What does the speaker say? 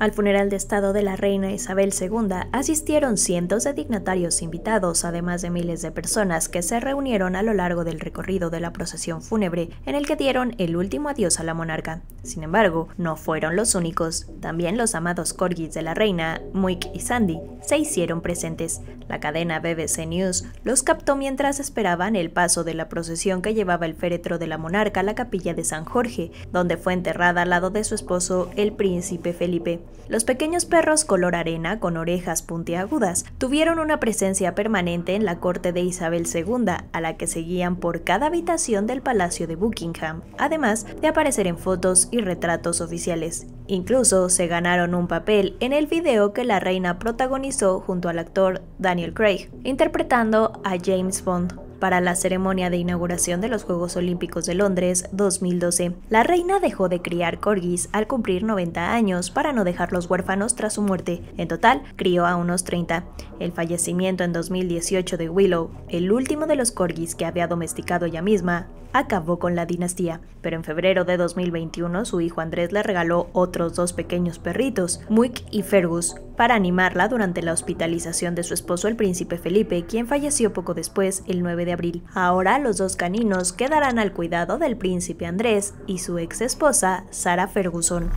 Al funeral de Estado de la reina Isabel II asistieron cientos de dignatarios invitados, además de miles de personas que se reunieron a lo largo del recorrido de la procesión fúnebre, en el que dieron el último adiós a la monarca. Sin embargo, no fueron los únicos. También los amados corgis de la reina, Muik y Sandy, se hicieron presentes. La cadena BBC News los captó mientras esperaban el paso de la procesión que llevaba el féretro de la monarca a la capilla de San Jorge, donde fue enterrada al lado de su esposo, el príncipe Felipe. Los pequeños perros color arena con orejas puntiagudas tuvieron una presencia permanente en la corte de Isabel II, a la que seguían por cada habitación del Palacio de Buckingham, además de aparecer en fotos y retratos oficiales. Incluso se ganaron un papel en el video que la reina protagonizó junto al actor Daniel Craig, interpretando a James Bond para la ceremonia de inauguración de los Juegos Olímpicos de Londres 2012. La reina dejó de criar corgis al cumplir 90 años para no dejarlos huérfanos tras su muerte. En total, crió a unos 30. El fallecimiento en 2018 de Willow, el último de los corgis que había domesticado ella misma, acabó con la dinastía, pero en febrero de 2021 su hijo Andrés le regaló otros dos pequeños perritos, Muick y Fergus, para animarla durante la hospitalización de su esposo el príncipe Felipe, quien falleció poco después, el 9 de abril. Ahora los dos caninos quedarán al cuidado del príncipe Andrés y su ex esposa, Sara Ferguson.